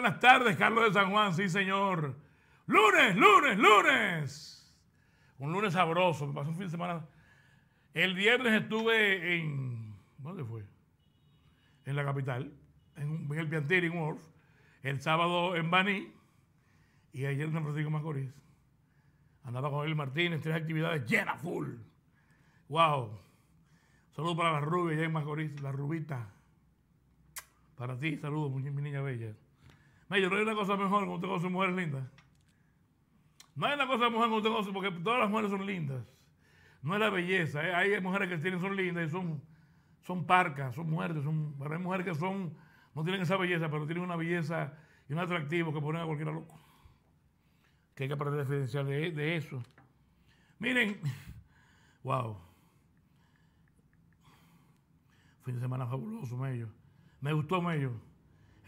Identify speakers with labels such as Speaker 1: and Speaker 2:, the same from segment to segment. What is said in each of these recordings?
Speaker 1: buenas tardes, Carlos de San Juan, sí señor. Lunes, lunes, lunes. Un lunes sabroso, me pasó un fin de semana. El viernes estuve en, ¿dónde fue? En la capital, en, el Piantiri, en Wolf. El sábado en Baní y ayer en San Francisco Macorís. Andaba con él Martínez, tres actividades llenas, full. ¡Wow! Saludos para la rubia ya en Macorís, la rubita. Para ti, saludos, mi niña bella no hay una cosa mejor que usted con mujeres lindas. No hay una cosa mejor que usted con porque todas las mujeres son lindas. No es la belleza. Eh. Hay mujeres que tienen, son lindas y son, son parcas, son mujeres. Son, hay mujeres que son, no tienen esa belleza, pero tienen una belleza y un atractivo que ponen a cualquiera loco. Que hay que aprender a diferenciar de, de eso. Miren, wow. Fin de semana fabuloso, Mello. Me gustó, Mello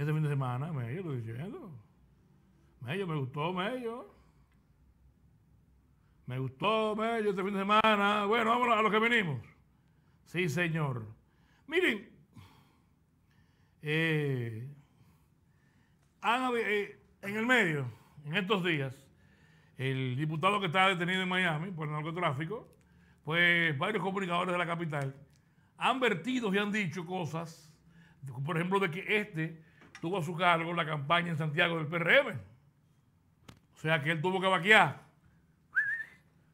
Speaker 1: este fin de semana, me estoy diciendo. me gustó, medio Me gustó, Mello, este fin de semana. Bueno, vamos a lo que venimos. Sí, señor. Miren, eh, eh, en el medio, en estos días, el diputado que está detenido en Miami por el narcotráfico, pues varios comunicadores de la capital han vertido y han dicho cosas, por ejemplo, de que este tuvo a su cargo la campaña en Santiago del PRM. O sea que él tuvo que vaquear,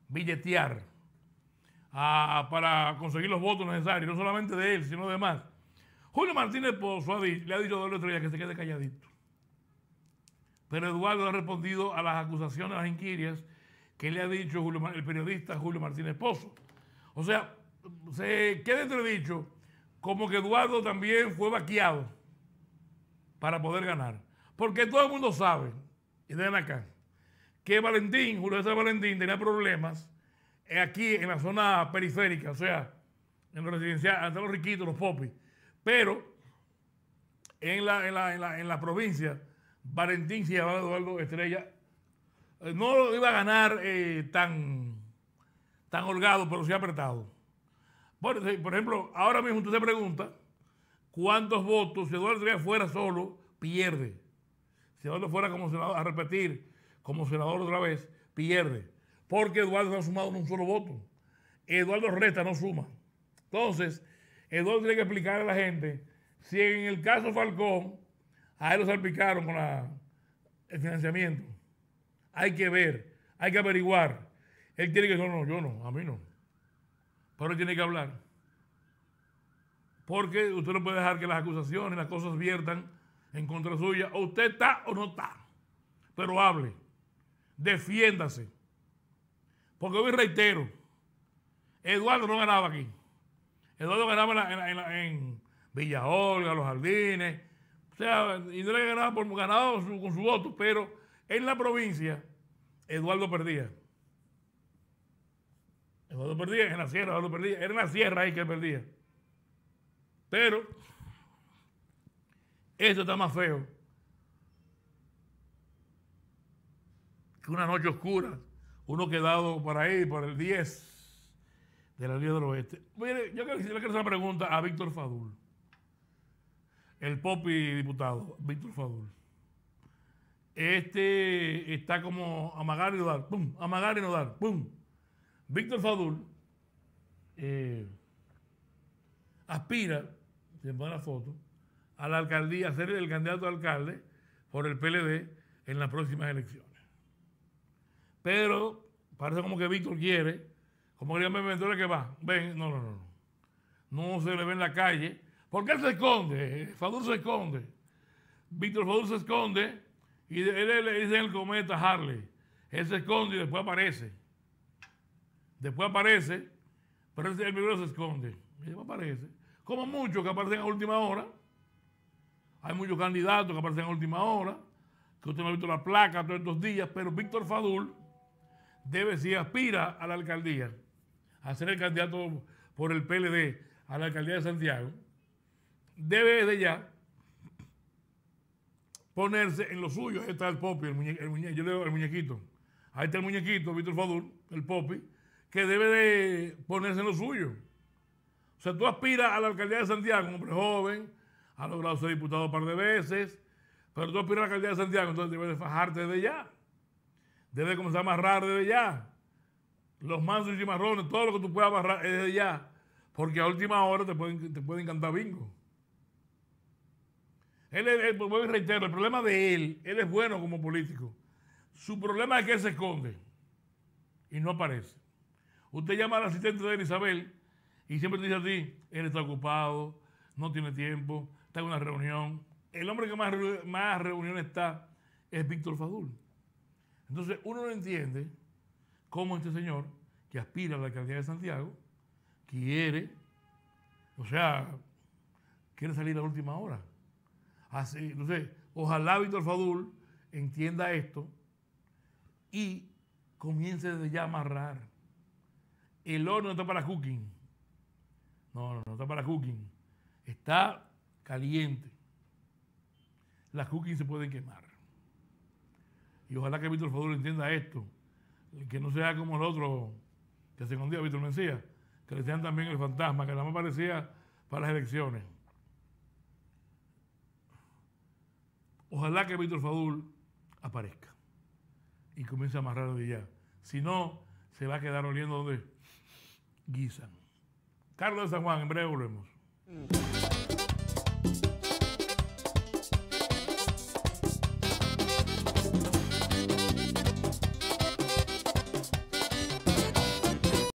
Speaker 1: billetear, para conseguir los votos necesarios, no solamente de él, sino de más. Julio Martínez Pozo le ha dicho a Doble Estrella que se quede calladito. Pero Eduardo ha respondido a las acusaciones, a las inquirias que le ha dicho el periodista Julio Martínez Pozo. O sea, se queda entredicho como que Eduardo también fue vaqueado para poder ganar. Porque todo el mundo sabe, y de acá, que Valentín, Julio César Valentín, tenía problemas aquí en la zona periférica, o sea, en lo residencia, hasta los riquitos, los popis. Pero en la, en la, provincia, Valentín se llamaba Eduardo Estrella. Eh, no iba a ganar eh, tan, tan holgado, pero sí apretado. Por, por ejemplo, ahora mismo usted se pregunta cuántos votos, si Eduardo fuera solo, pierde. Si Eduardo fuera como senador, a repetir, como senador otra vez, pierde. Porque Eduardo se ha sumado un solo voto. Eduardo resta, no suma. Entonces, Eduardo tiene que explicar a la gente si en el caso Falcón, a él lo salpicaron con el financiamiento. Hay que ver, hay que averiguar. Él tiene que no, no, yo no, a mí no. Pero él tiene que hablar. Porque usted no puede dejar que las acusaciones, las cosas viertan en contra suya. O usted está o no está. Pero hable. Defiéndase. Porque hoy reitero, Eduardo no ganaba aquí. Eduardo ganaba en, en, Villa Los Jardines. O sea, y no le ganaba por, ganaba con su voto, pero en la provincia, Eduardo perdía. Eduardo perdía, en la sierra, Eduardo perdía. Era en la sierra ahí que él perdía. Pero esto está más feo que una noche oscura. Uno quedado por ahí, por el 10 de la Liga del Oeste. Mire, yo quiero, hacer una pregunta a Víctor Fadul, el popi diputado, Víctor Fadul. Este está como amagar y no dar, pum, amagar y no pum. Víctor Fadul, eh, aspira, se pone la foto, a la alcaldía, a ser el candidato a alcalde por el PLD en las próximas elecciones. Pero parece como que Víctor quiere, como que me Ventura que va, ven, no, no, no, no. se le ve en la calle, porque él se esconde, Fadul se esconde. Víctor Fadul se esconde y él le dice el cometa Harley. Él se esconde y después aparece. Después aparece, pero el primero se esconde aparece. Como muchos que aparecen a última hora. Hay muchos candidatos que aparecen a última hora. Que usted no ha visto la placa todos estos días. Pero Víctor Fadul debe, si aspira a la alcaldía, a ser el candidato por el PLD a la alcaldía de Santiago, debe desde ya ponerse en lo suyo. Ahí está el Popi, el, el, el muñequito. Ahí está el muñequito, Víctor Fadul, el Popi, que debe de ponerse en lo suyo. O sea, tú aspiras a la alcaldía de Santiago, hombre joven, ha logrado ser diputado un par de veces, pero tú aspiras a la alcaldía de Santiago, entonces debes fajarte desde ya. Debes comenzar a amarrar desde ya. Los mansos y chimarrones, todo lo que tú puedas amarrar es desde ya. Porque a última hora te pueden, te pueden cantar bingo. Él, voy a reiterar, el problema de él, él es bueno como político. Su problema es que él se esconde y no aparece. Usted llama al asistente de Isabel, y siempre te dice a ti, él está ocupado, no tiene tiempo, está en una reunión. El hombre que más, más reunión está es Víctor Fadul. Entonces uno no entiende cómo este señor que aspira a la alcaldía de Santiago quiere, o sea, quiere salir a la última hora. Así, entonces, ojalá Víctor Fadul entienda esto y comience desde ya a amarrar. El horno está para cooking. No, no, no está para cooking. Está caliente. Las cookies se pueden quemar. Y ojalá que Víctor Fadul entienda esto. Que no sea como el otro que se escondía, Víctor Mencía. Que le sean también el fantasma, que nada más parecía para las elecciones. Ojalá que Víctor Fadul aparezca y comience a amarrar de ya. Si no, se va a quedar oliendo donde guisan. Carlos de San Juan, en breve volvemos. Mm.